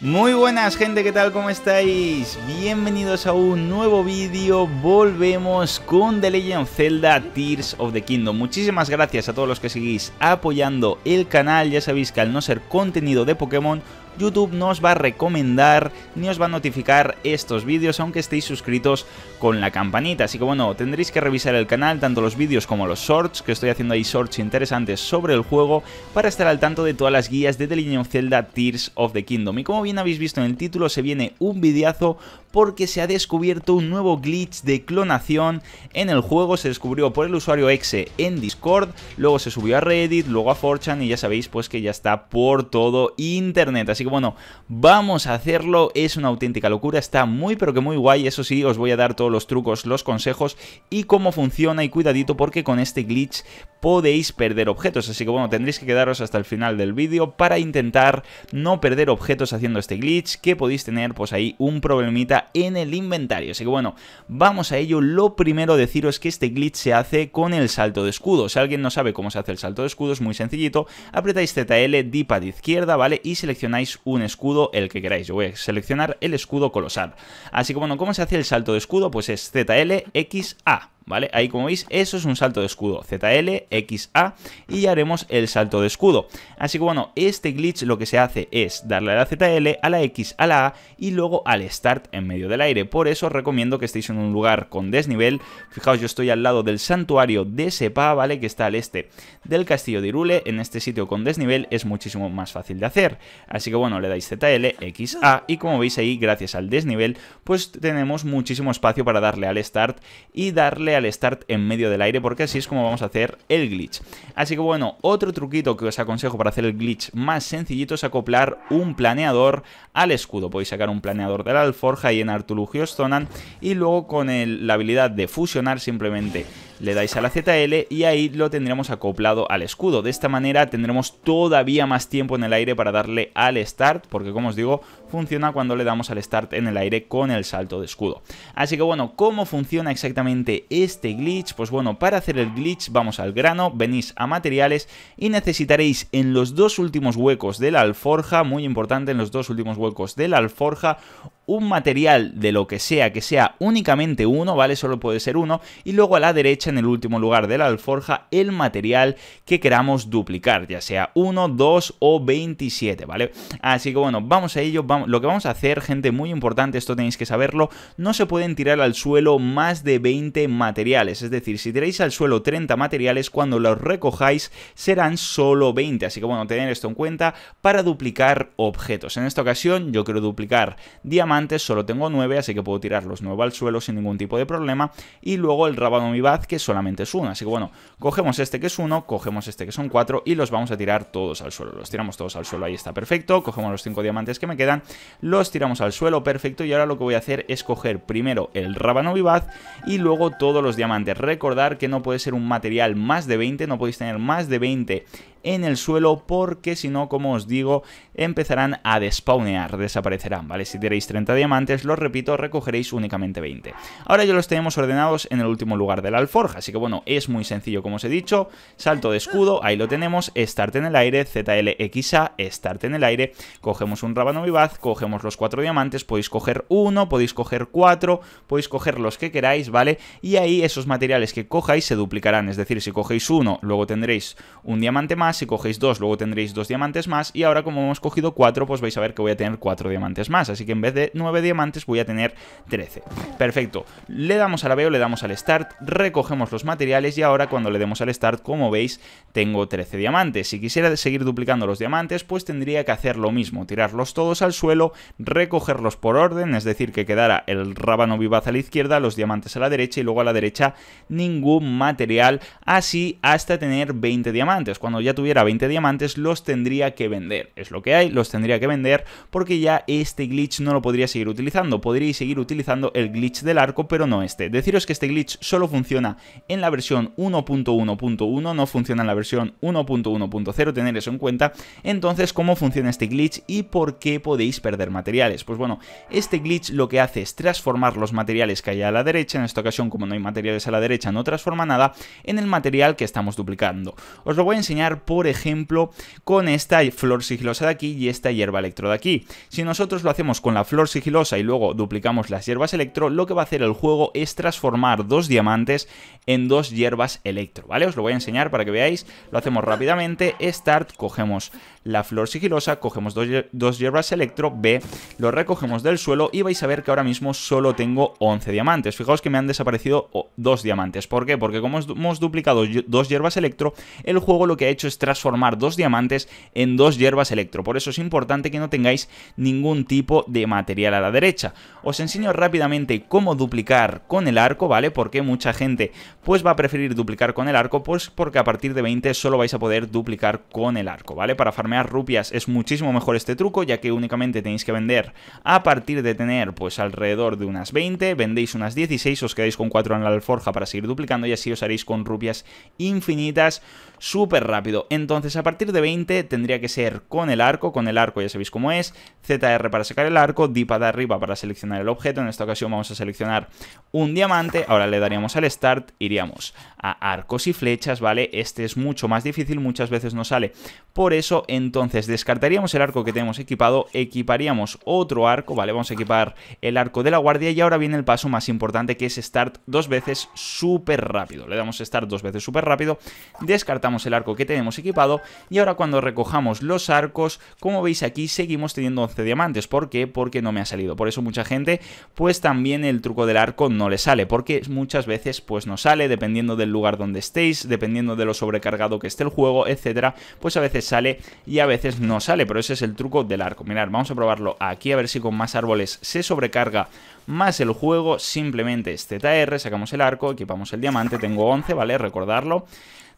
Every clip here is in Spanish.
Muy buenas gente, ¿qué tal? ¿Cómo estáis? Bienvenidos a un nuevo vídeo, volvemos con The Legend of Zelda Tears of the Kingdom. Muchísimas gracias a todos los que seguís apoyando el canal, ya sabéis que al no ser contenido de Pokémon YouTube no os va a recomendar ni os va a notificar estos vídeos aunque estéis suscritos con la campanita. Así que bueno, tendréis que revisar el canal, tanto los vídeos como los shorts, que estoy haciendo ahí shorts interesantes sobre el juego, para estar al tanto de todas las guías de The Legend of Zelda Tears of the Kingdom. Y como bien habéis visto en el título, se viene un videazo porque se ha descubierto un nuevo glitch de clonación en el juego, se descubrió por el usuario Exe en Discord, luego se subió a Reddit, luego a 4 y ya sabéis pues que ya está por todo internet, así que bueno, vamos a hacerlo, es una auténtica locura, está muy pero que muy guay, eso sí, os voy a dar todos los trucos, los consejos y cómo funciona y cuidadito porque con este glitch podéis perder objetos, así que bueno, tendréis que quedaros hasta el final del vídeo para intentar no perder objetos haciendo este glitch, que podéis tener pues ahí un problemita en el inventario. Así que bueno, vamos a ello. Lo primero deciros que este glitch se hace con el salto de escudo. Si alguien no sabe cómo se hace el salto de escudo, es muy sencillito. Apretáis ZL, dipa de izquierda, ¿vale? Y seleccionáis un escudo, el que queráis. Yo voy a seleccionar el escudo colosal. Así que bueno, ¿cómo se hace el salto de escudo? Pues es ZL, X, A. ¿vale? Ahí como veis, eso es un salto de escudo, ZL, XA, y haremos el salto de escudo. Así que bueno, este glitch lo que se hace es darle a la ZL, a la X, a la A, y luego al Start en medio del aire. Por eso os recomiendo que estéis en un lugar con desnivel. Fijaos, yo estoy al lado del santuario de Sepa, ¿vale? Que está al este del castillo de Irule. En este sitio con desnivel es muchísimo más fácil de hacer. Así que bueno, le dais ZL, XA y como veis ahí, gracias al desnivel, pues tenemos muchísimo espacio para darle al start y darle al start en medio del aire porque así es como vamos a hacer el glitch. Así que bueno, otro truquito que os aconsejo para hacer el glitch más sencillito es acoplar un planeador al escudo. Podéis sacar un planeador de la alforja y en Artulugio Zonan y luego con la habilidad de fusionar simplemente le dais a la ZL y ahí lo tendremos acoplado al escudo. De esta manera tendremos todavía más tiempo en el aire para darle al start, porque como os digo, funciona cuando le damos al start en el aire con el salto de escudo. Así que bueno, ¿cómo funciona exactamente este glitch? Pues bueno, para hacer el glitch vamos al grano, venís a materiales y necesitaréis en los dos últimos huecos de la alforja, muy importante en los dos últimos huecos de la alforja, un material de lo que sea, que sea únicamente uno, ¿vale? Solo puede ser uno, y luego a la derecha en el último lugar de la alforja el material que queramos duplicar, ya sea 1, 2 o 27, ¿vale? Así que bueno, vamos a ello. lo que vamos a hacer, gente, muy importante, esto tenéis que saberlo, no se pueden tirar al suelo más de 20 materiales. Es decir, si tiráis al suelo 30 materiales, cuando los recojáis serán solo 20. Así que bueno, tener esto en cuenta para duplicar objetos. En esta ocasión yo quiero duplicar diamantes, solo tengo 9, así que puedo tirar los 9 al suelo sin ningún tipo de problema. Y luego el mi que solamente es uno. Así que bueno, cogemos este que es uno, cogemos este que son cuatro y los vamos a tirar todos al suelo. Los tiramos todos al suelo, ahí está, perfecto. Cogemos los cinco diamantes que me quedan, los tiramos al suelo, perfecto. Y ahora lo que voy a hacer es coger primero el rábano vivaz y luego todos los diamantes. Recordar que no puede ser un material más de 20, no podéis tener más de 20 en el suelo porque si no, como os digo, empezarán a despawnear, desaparecerán, ¿vale? Si tenéis 30 diamantes, lo repito, recogeréis únicamente 20. Ahora ya los tenemos ordenados en el último lugar de la alforja, así que bueno, es muy sencillo como os he dicho, salto de escudo, ahí lo tenemos, start en el aire, ZLXA, start en el aire, cogemos un rábano vivaz, cogemos los 4 diamantes, podéis coger uno, podéis coger cuatro, podéis coger los que queráis, ¿vale? Y ahí esos materiales que cojáis se duplicarán, es decir, si cogéis uno, luego tendréis un diamante más, si cogéis dos, luego tendréis dos diamantes más, y ahora como hemos cogido cuatro, pues vais a ver que voy a tener cuatro diamantes más, así que en vez de nueve diamantes voy a tener 13. Perfecto, le damos a la veo, le damos al start, recogemos los materiales y ahora cuando le demos al start, como veis, tengo 13 diamantes. Si quisiera seguir duplicando los diamantes, pues tendría que hacer lo mismo, tirarlos todos al suelo, recogerlos por orden, es decir, que quedara el rábano vivaz a la izquierda, los diamantes a la derecha y luego a la derecha ningún material, así hasta tener 20 diamantes. Cuando ya tuviera 20 diamantes los tendría que vender. Es lo que hay, los tendría que vender porque ya este glitch no lo podría seguir utilizando. Podríais seguir utilizando el glitch del arco, pero no este. Deciros que este glitch solo funciona en la versión 1.1.1, no funciona en la versión 1.1.0, tener eso en cuenta. Entonces, ¿cómo funciona este glitch y por qué podéis perder materiales? Pues bueno, este glitch lo que hace es transformar los materiales que hay a la derecha, en esta ocasión como no hay materiales a la derecha no transforma nada, en el material que estamos duplicando. Os lo voy a enseñar por ejemplo, con esta flor sigilosa de aquí y esta hierba electro de aquí. Si nosotros lo hacemos con la flor sigilosa y luego duplicamos las hierbas electro, lo que va a hacer el juego es transformar dos diamantes en dos hierbas electro, ¿vale? Os lo voy a enseñar para que veáis, lo hacemos rápidamente, start, cogemos la flor sigilosa, cogemos dos, hierbas electro, B, lo recogemos del suelo y vais a ver que ahora mismo solo tengo 11 diamantes. Fijaos que me han desaparecido dos diamantes, ¿por qué? Porque como hemos duplicado dos hierbas electro, el juego lo que ha hecho es transformar dos diamantes en dos hierbas electro. Por eso es importante que no tengáis ningún tipo de material a la derecha. Os enseño rápidamente cómo duplicar con el arco, ¿vale? Porque mucha gente pues va a preferir duplicar con el arco, pues porque a partir de 20 solo vais a poder duplicar con el arco, ¿vale? Para farmear rupias es muchísimo mejor este truco, ya que únicamente tenéis que vender a partir de tener pues alrededor de unas 20, vendéis unas 16, os quedáis con 4 en la alforja para seguir duplicando y así os haréis con rupias infinitas súper rápido entonces a partir de 20 tendría que ser con el arco, con el arco ya sabéis cómo es, ZR para sacar el arco, d para arriba para seleccionar el objeto, en esta ocasión vamos a seleccionar un diamante, ahora le daríamos al Start, iríamos a arcos y flechas, ¿vale? Este es mucho más difícil, muchas veces no sale, por eso entonces descartaríamos el arco que tenemos equipado, equiparíamos otro arco, ¿vale? Vamos a equipar el arco de la guardia y ahora viene el paso más importante que es Start dos veces súper rápido, le damos Start dos veces súper rápido, descartamos el arco que tenemos equipado. Y ahora cuando recojamos los arcos, como veis aquí, seguimos teniendo 11 diamantes. ¿Por qué? Porque no me ha salido. Por eso mucha gente, pues también el truco del arco no le sale. Porque muchas veces, pues no sale, dependiendo del lugar donde estéis, dependiendo de lo sobrecargado que esté el juego, etcétera. Pues a veces sale y a veces no sale. Pero ese es el truco del arco. Mirad, vamos a probarlo aquí a ver si con más árboles se sobrecarga más el juego. Simplemente es este ZR, sacamos el arco, equipamos el diamante. Tengo 11, ¿vale? Recordarlo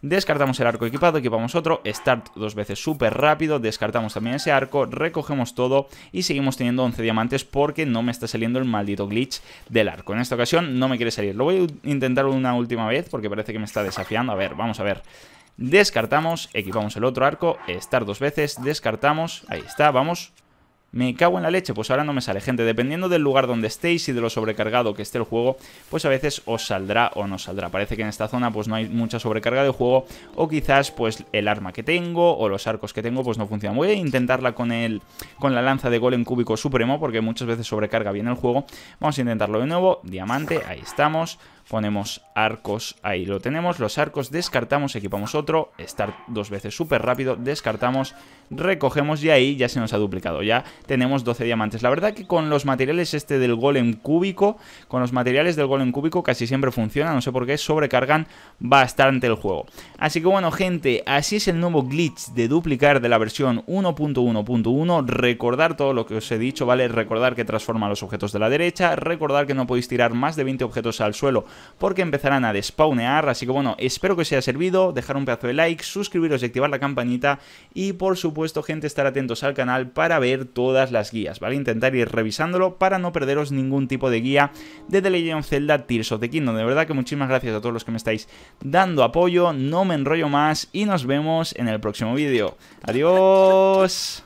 descartamos el arco equipado, equipamos otro, start dos veces súper rápido, descartamos también ese arco, recogemos todo y seguimos teniendo 11 diamantes porque no me está saliendo el maldito glitch del arco. En esta ocasión no me quiere salir, lo voy a intentar una última vez porque parece que me está desafiando. A ver, vamos a ver. Descartamos, equipamos el otro arco, start dos veces, descartamos, ahí está, vamos, me cago en la leche, pues ahora no me sale, gente. Dependiendo del lugar donde estéis y de lo sobrecargado que esté el juego, pues a veces os saldrá o no saldrá. Parece que en esta zona pues no hay mucha sobrecarga de juego o quizás pues el arma que tengo o los arcos que tengo pues no funcionan. Voy a intentarla con el con la lanza de golem cúbico supremo porque muchas veces sobrecarga bien el juego. Vamos a intentarlo de nuevo. Diamante, ahí estamos ponemos arcos, ahí lo tenemos, los arcos, descartamos, equipamos otro, start dos veces súper rápido, descartamos, recogemos y ahí ya se nos ha duplicado, ya tenemos 12 diamantes. La verdad que con los materiales este del golem cúbico, con los materiales del golem cúbico casi siempre funciona, no sé por qué, sobrecargan bastante el juego. Así que bueno gente, así es el nuevo glitch de duplicar de la versión 1.1.1, recordar todo lo que os he dicho, ¿vale? Recordar que transforma los objetos de la derecha, recordar que no podéis tirar más de 20 objetos al suelo porque empezarán a despawnear. Así que bueno, espero que os haya servido. Dejar un pedazo de like, suscribiros y activar la campanita. Y por supuesto, gente, estar atentos al canal para ver todas las guías, ¿vale? Intentar ir revisándolo para no perderos ningún tipo de guía de The Legend of Zelda Tears of the Kingdom. De verdad que muchísimas gracias a todos los que me estáis dando apoyo. No me enrollo más y nos vemos en el próximo vídeo. Adiós.